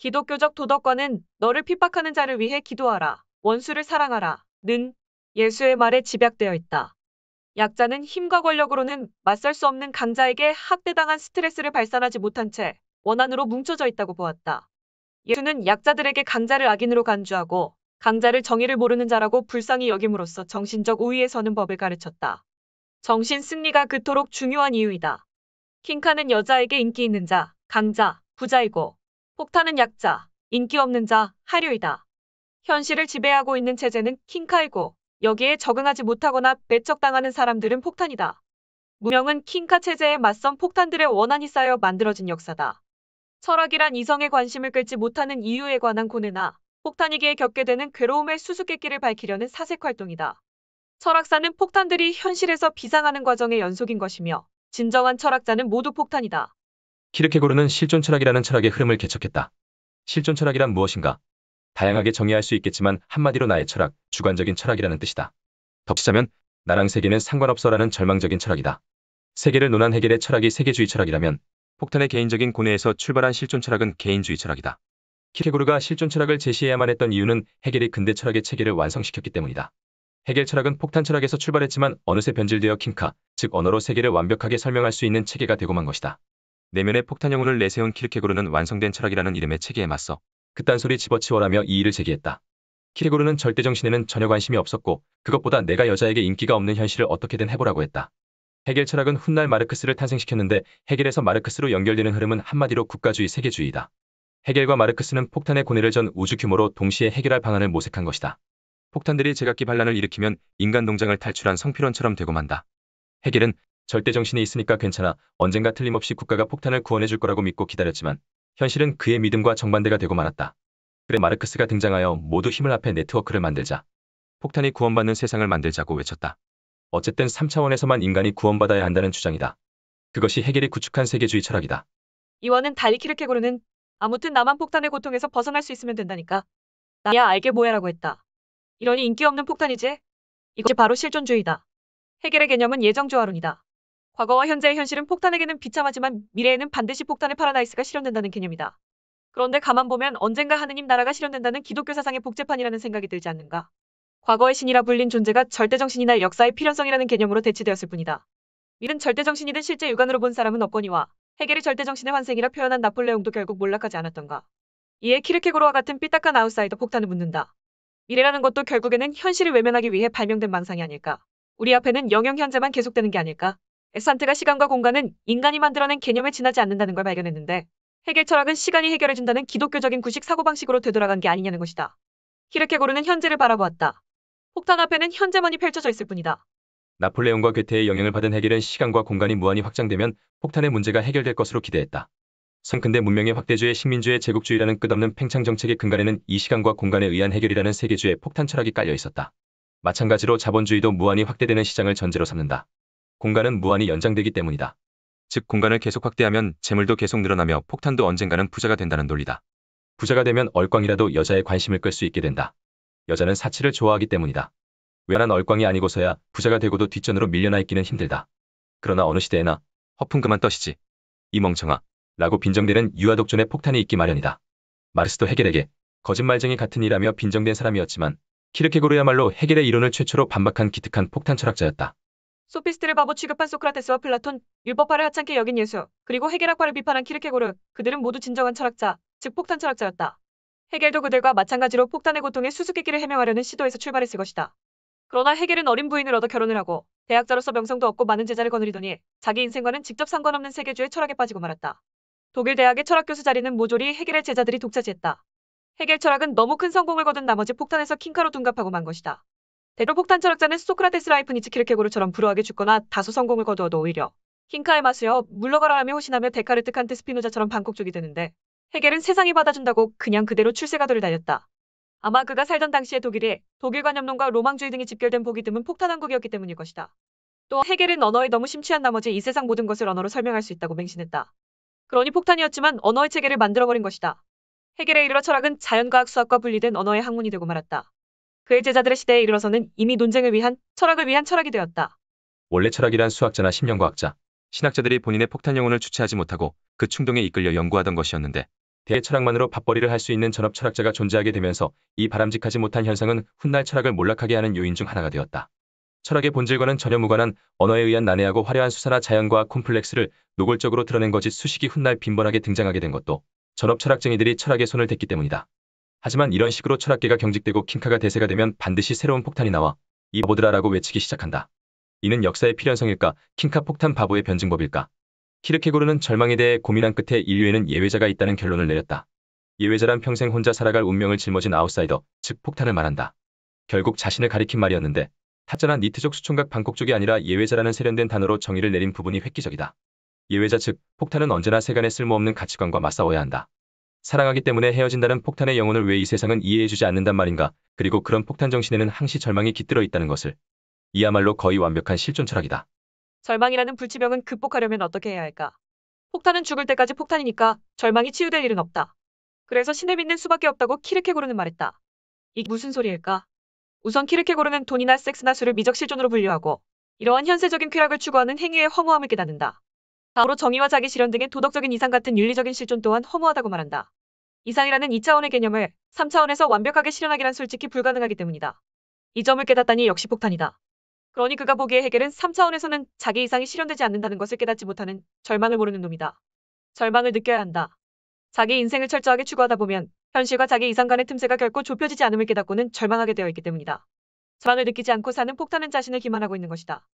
기독교적 도덕관은 너를 핍박하는 자를 위해 기도하라, 원수를 사랑하라, 는 예수의 말에 집약되어 있다. 약자는 힘과 권력으로는 맞설 수 없는 강자에게 학대당한 스트레스를 발산하지 못한 채 원한으로 뭉쳐져 있다고 보았다. 예수는 약자들에게 강자를 악인으로 간주하고 강자를 정의를 모르는 자라고 불쌍히 여김으로써 정신적 우위에 서는 법을 가르쳤다. 정신 승리가 그토록 중요한 이유이다. 킹카는 여자에게 인기 있는 자, 강자, 부자이고 폭탄은 약자, 인기 없는 자, 하류이다. 현실을 지배하고 있는 체제는 킹카이고 여기에 적응하지 못하거나 배척당하는 사람들은 폭탄이다. 무명은 킹카 체제에 맞선 폭탄들의 원한이 쌓여 만들어진 역사다. 철학이란 이성의 관심을 끌지 못하는 이유에 관한 고뇌나 폭탄이기에 겪게 되는 괴로움의 수수께끼를 밝히려는 사색활동이다. 철학사는 폭탄들이 현실에서 비상하는 과정의 연속인 것이며 진정한 철학자는 모두 폭탄이다. 키르케고르는 실존 철학이라는 철학의 흐름을 개척했다. 실존 철학이란 무엇인가? 다양하게 정의할 수 있겠지만 한마디로 나의 철학, 주관적인 철학이라는 뜻이다. 덧치자면 나랑 세계는 상관없어라는 절망적인 철학이다. 세계를 논한 해결의 철학이 세계주의 철학이라면 폭탄의 개인적인 고뇌에서 출발한 실존 철학은 개인주의 철학이다. 키르케고르가 실존 철학을 제시해야만 했던 이유는 해결이 근대 철학의 체계를 완성시켰기 때문이다. 해결 철학은 폭탄 철학에서 출발했지만 어느새 변질되어 킹카, 즉 언어로 세계를 완벽하게 설명할 수 있는 체계가 되고만 것이다. 내면의 폭탄 영혼을 내세운 키르케고르는 완성된 철학이라는 이름의 체계에 맞서 그딴 소리 집어치워라며 이의를 제기했다. 키르고르는 케 절대정신에는 전혀 관심이 없었고 그것보다 내가 여자에게 인기가 없는 현실을 어떻게든 해보라고 했다. 해겔 철학은 훗날 마르크스를 탄생시켰는데 해겔에서 마르크스로 연결되는 흐름은 한마디로 국가주의 세계주의다. 해겔과 마르크스는 폭탄의 고뇌를 전 우주 규모로 동시에 해결할 방안을 모색한 것이다. 폭탄들이 제각기 반란을 일으키면 인간 농장을 탈출한 성필원처럼 되고 만다. 해겔은 절대 정신이 있으니까 괜찮아. 언젠가 틀림없이 국가가 폭탄을 구원해줄 거라고 믿고 기다렸지만 현실은 그의 믿음과 정반대가 되고 말았다. 그래 마르크스가 등장하여 모두 힘을 합해 네트워크를 만들자. 폭탄이 구원받는 세상을 만들자고 외쳤다. 어쨌든 3차원에서만 인간이 구원받아야 한다는 주장이다. 그것이 해겔이 구축한 세계주의 철학이다. 이와는 달리 키르케고르는 아무튼 나만 폭탄의 고통에서 벗어날 수 있으면 된다니까. 나야 알게 뭐야라고 했다. 이러니 인기 없는 폭탄이지? 이것이 바로 실존주의다. 해결의 개념은 예정조화론이다. 과거와 현재의 현실은 폭탄에게는 비참하지만 미래에는 반드시 폭탄의 파라다이스가 실현된다는 개념이다. 그런데 가만 보면 언젠가 하느님 나라가 실현된다는 기독교 사상의 복제판이라는 생각이 들지 않는가. 과거의 신이라 불린 존재가 절대정신이나 역사의 필연성이라는 개념으로 대치되었을 뿐이다. 이는 절대정신이든 실제 육안으로 본 사람은 없거니와 해겔이 절대정신의 환생이라 표현한 나폴레옹도 결국 몰락하지 않았던가. 이에 키르케고르와 같은 삐딱한 아웃사이더 폭탄을 묻는다. 미래라는 것도 결국에는 현실을 외면하기 위해 발명된 망상이 아닐까. 우리 앞에는 영영 현재만 계속되는 게 아닐까. 에산트가 시간과 공간은 인간이 만들어낸 개념에 지나지 않는다는 걸 발견했는데 해결 철학은 시간이 해결해준다는 기독교적인 구식 사고방식으로 되돌아간 게 아니냐는 것이다. 히르케고르는 현재를 바라보았다. 폭탄 앞에는 현재만이 펼쳐져 있을 뿐이다. 나폴레옹과 괴테의 영향을 받은 해결은 시간과 공간이 무한히 확장되면 폭탄의 문제가 해결될 것으로 기대했다. 선근대 문명의 확대주의 식민주의 제국주의라는 끝없는 팽창 정책의 근간에는 이 시간과 공간에 의한 해결이라는 세계주의 폭탄 철학이 깔려 있었다. 마찬가지로 자본주의도 무한히 확대되는 시장을 전제로 삼는다. 공간은 무한히 연장되기 때문이다. 즉 공간을 계속 확대하면 재물도 계속 늘어나며 폭탄도 언젠가는 부자가 된다는 논리다. 부자가 되면 얼꽝이라도 여자의 관심을 끌 수 있게 된다. 여자는 사치를 좋아하기 때문이다. 외란 얼꽝이 아니고서야 부자가 되고도 뒷전으로 밀려나 있기는 힘들다. 그러나 어느 시대에나 허풍 그만 떠시지. 이 멍청아 라고 빈정대는 유아독존의 폭탄이 있기 마련이다. 마르스도 해겔에게 거짓말쟁이 같은 이라며 빈정된 사람이었지만 키르케고르야말로 해겔의 이론을 최초로 반박한 기특한 폭탄 철학자였다. 소피스트를 바보 취급한 소크라테스와 플라톤, 율법화를 하찮게 여긴 예수, 그리고 해결학과를 비판한 키르케고르, 그들은 모두 진정한 철학자, 즉 폭탄 철학자였다. 해결도 그들과 마찬가지로 폭탄의 고통에 수수께끼를 해명하려는 시도에서 출발했을 것이다. 그러나 해결은 어린 부인을 얻어 결혼을 하고 대학자로서 명성도 얻고 많은 제자를 거느리더니 자기 인생과는 직접 상관없는 세계주의 철학에 빠지고 말았다. 독일 대학의 철학교수 자리는 모조리 해결의 제자들이 독차지했다. 해결 철학은 너무 큰 성공을 거둔 나머지 폭탄에서 킹카로 둔갑하고 만 것이다. 대조폭탄 철학자는 소크라테스 라이프 니츠키르케고르처럼 불우하게 죽거나 다소 성공을 거두어도 오히려 킹카에 마수여 물러가라라며 호신하며 데카르트 칸트 스피노자처럼 방콕족이 되는데 해겔은 세상이 받아준다고 그냥 그대로 출세가도를 달렸다. 아마 그가 살던 당시의 독일에 독일관념론과 로망주의 등이 집결된 보기 드문 폭탄왕국이었기 때문일 것이다. 또 해겔은 언어에 너무 심취한 나머지 이 세상 모든 것을 언어로 설명할 수 있다고 맹신했다. 그러니 폭탄이었지만 언어의 체계를 만들어버린 것이다. 해겔에 이르러 철학은 자연과학 수학과 분리된 언어의 학문이 되고 말았다. 그의 제자들의 시대에 이르러서는 이미 논쟁을 위한 철학을 위한 철학이 되었다. 원래 철학이란 수학자나 심령과학자, 신학자들이 본인의 폭탄 영혼을 주체하지 못하고 그 충동에 이끌려 연구하던 것이었는데 대철학만으로 밥벌이를 할 수 있는 전업 철학자가 존재하게 되면서 이 바람직하지 못한 현상은 훗날 철학을 몰락하게 하는 요인 중 하나가 되었다. 철학의 본질과는 전혀 무관한 언어에 의한 난해하고 화려한 수사나 자연과 콤플렉스를 노골적으로 드러낸 것이 수식이 훗날 빈번하게 등장하게 된 것도 전업 철학쟁이들이 철학의 손을 댔기 때문이다. 하지만 이런 식으로 철학계가 경직되고 킹카가 대세가 되면 반드시 새로운 폭탄이 나와 이 바보들아라고 외치기 시작한다. 이는 역사의 필연성일까 킹카 폭탄 바보의 변증법일까. 키르케고르는 절망에 대해 고민한 끝에 인류에는 예외자가 있다는 결론을 내렸다. 예외자란 평생 혼자 살아갈 운명을 짊어진 아웃사이더, 즉 폭탄을 말한다. 결국 자신을 가리킨 말이었는데 타짜한 니트족 수총각 방콕 족이 아니라 예외자라는 세련된 단어로 정의를 내린 부분이 획기적이다. 예외자 즉 폭탄은 언제나 세간에 쓸모없는 가치관과 맞싸워야 한다. 사랑하기 때문에 헤어진다는 폭탄의 영혼을 왜 이 세상은 이해해주지 않는단 말인가 그리고 그런 폭탄 정신에는 항시 절망이 깃들어 있다는 것을 이야말로 거의 완벽한 실존 철학이다. 절망이라는 불치병은 극복하려면 어떻게 해야 할까? 폭탄은 죽을 때까지 폭탄이니까 절망이 치유될 일은 없다. 그래서 신을 믿는 수밖에 없다고 키르케고르는 말했다. 이 무슨 소리일까? 우선 키르케고르는 돈이나 섹스나 술을 미적 실존으로 분류하고 이러한 현세적인 쾌락을 추구하는 행위의 허무함을 깨닫는다. 바로 정의와 자기 실현 등의 도덕적인 이상 같은 윤리적인 실존 또한 허무하다고 말한다. 이상이라는 2차원의 개념을 3차원에서 완벽하게 실현하기란 솔직히 불가능하기 때문이다. 이 점을 깨닫다니 역시 폭탄이다. 그러니 그가 보기에 해결은 3차원에서는 자기 이상이 실현되지 않는다는 것을 깨닫지 못하는 절망을 모르는 놈이다. 절망을 느껴야 한다. 자기 인생을 철저하게 추구하다 보면 현실과 자기 이상 간의 틈새가 결코 좁혀지지 않음을 깨닫고는 절망하게 되어 있기 때문이다. 절망을 느끼지 않고 사는 폭탄은 자신을 기만하고 있는 것이다.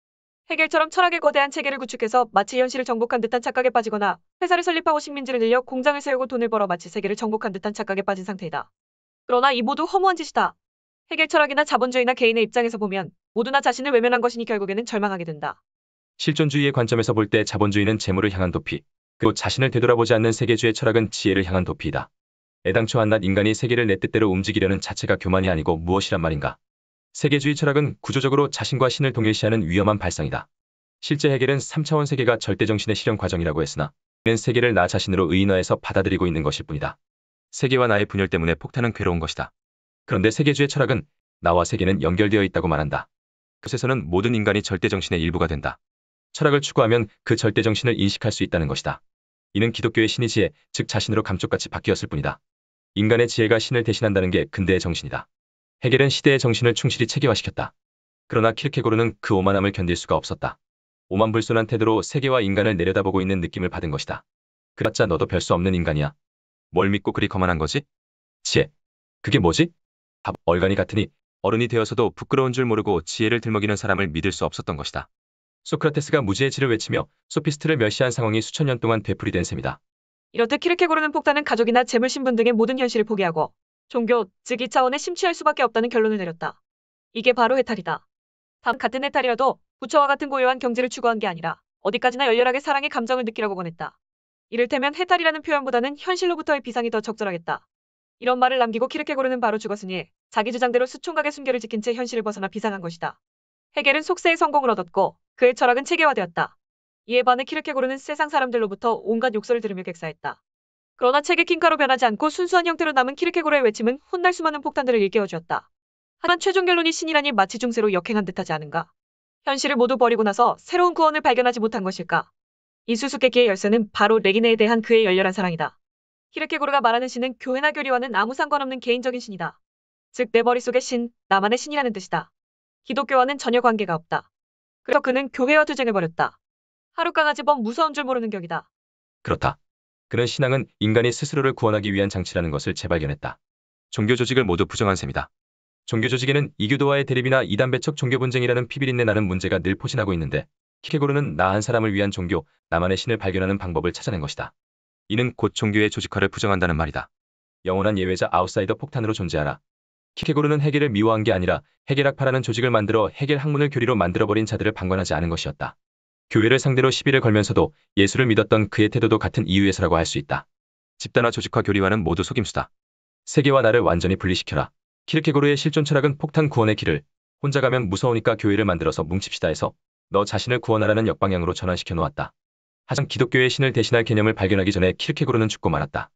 해결처럼 철학의 거대한 체계를 구축해서 마치 현실을 정복한 듯한 착각에 빠지거나 회사를 설립하고 식민지를 늘려 공장을 세우고 돈을 벌어 마치 세계를 정복한 듯한 착각에 빠진 상태이다. 그러나 이 모두 허무한 짓이다. 해결 철학이나 자본주의나 개인의 입장에서 보면 모두나 자신을 외면한 것이니 결국에는 절망하게 된다. 실존주의의 관점에서 볼 때 자본주의는 재물을 향한 도피, 그리고 자신을 되돌아보지 않는 세계주의 철학은 지혜를 향한 도피이다. 애당초 한낱 인간이 세계를 내 뜻대로 움직이려는 자체가 교만이 아니고 무엇이란 말인가. 세계주의 철학은 구조적으로 자신과 신을 동일시하는 위험한 발상이다. 실제 해결은 3차원 세계가 절대정신의 실현 과정이라고 했으나 는 세계를 나 자신으로 의인화해서 받아들이고 있는 것일 뿐이다. 세계와 나의 분열 때문에 폭탄은 괴로운 것이다. 그런데 세계주의 철학은 나와 세계는 연결되어 있다고 말한다. 그곳에서는 모든 인간이 절대정신의 일부가 된다. 철학을 추구하면 그 절대정신을 인식할 수 있다는 것이다. 이는 기독교의 신의 지혜, 즉 자신으로 감쪽같이 바뀌었을 뿐이다. 인간의 지혜가 신을 대신한다는 게 근대의 정신이다. 해겔은 시대의 정신을 충실히 체계화시켰다. 그러나 킬케고르는 그 오만함을 견딜 수가 없었다. 오만불순한 태도로 세계와 인간을 내려다보고 있는 느낌을 받은 것이다. 그렇자 너도 별 수 없는 인간이야. 뭘 믿고 그리 거만한 거지? 지혜. 그게 뭐지? 밥 얼간이 같으니 어른이 되어서도 부끄러운 줄 모르고 지혜를 들먹이는 사람을 믿을 수 없었던 것이다. 소크라테스가 무지의 지를 외치며 소피스트를 멸시한 상황이 수천 년 동안 되풀이된 셈이다. 이렇듯 키르케고르는 폭탄은 가족이나 재물신분 등의 모든 현실을 포기하고 종교, 즉이 차원에 심취할 수밖에 없다는 결론을 내렸다. 이게 바로 해탈이다. 다음 같은 해탈이라도 부처와 같은 고요한 경지를 추구한 게 아니라 어디까지나 열렬하게 사랑의 감정을 느끼라고 권했다. 이를테면 해탈이라는 표현보다는 현실로부터의 비상이 더 적절하겠다. 이런 말을 남기고 키르케고르는 바로 죽었으니 자기 주장대로 수총각의 순결을 지킨 채 현실을 벗어나 비상한 것이다. 해겔은 속세의 성공을 얻었고 그의 철학은 체계화되었다. 이에 반해 키르케고르는 세상 사람들로부터 온갖 욕설을 들으며 객사했다. 그러나 책의 킹카로 변하지 않고 순수한 형태로 남은 키르케고르의 외침은 훗날 수많은 폭탄들을 일깨워주었다. 하지만 최종 결론이 신이라니 마치 중세로 역행한 듯하지 않은가. 현실을 모두 버리고 나서 새로운 구원을 발견하지 못한 것일까. 이 수수께끼의 열쇠는 바로 레기네에 대한 그의 열렬한 사랑이다. 키르케고르가 말하는 신은 교회나 교리와는 아무 상관없는 개인적인 신이다. 즉 내 머릿속의 신, 나만의 신이라는 뜻이다. 기독교와는 전혀 관계가 없다. 그래서 그는 교회와 투쟁을 벌였다. 하루 강아지범 무서운 줄 모르는 격이다. 그렇다. 그는 신앙은 인간이 스스로를 구원하기 위한 장치라는 것을 재발견했다. 종교 조직을 모두 부정한 셈이다. 종교 조직에는 이교도와의 대립이나 이단 배척 종교 분쟁이라는 피비린내 나는 문제가 늘 포진하고 있는데 키케고르는 나 한 사람을 위한 종교, 나만의 신을 발견하는 방법을 찾아낸 것이다. 이는 곧 종교의 조직화를 부정한다는 말이다. 영원한 예외자 아웃사이더 폭탄으로 존재하라. 키케고르는 해결을 미워한 게 아니라 해결학파라는 조직을 만들어 해결 학문을 교리로 만들어버린 자들을 방관하지 않은 것이었다. 교회를 상대로 시비를 걸면서도 예수를 믿었던 그의 태도도 같은 이유에서라고 할 수 있다. 집단화 조직화 교리화는 모두 속임수다. 세계와 나를 완전히 분리시켜라. 키르케고르의 실존 철학은 폭탄 구원의 길을 혼자 가면 무서우니까 교회를 만들어서 뭉칩시다 해서 너 자신을 구원하라는 역방향으로 전환시켜 놓았다. 하지만 기독교의 신을 대신할 개념을 발견하기 전에 키르케고르는 죽고 말았다.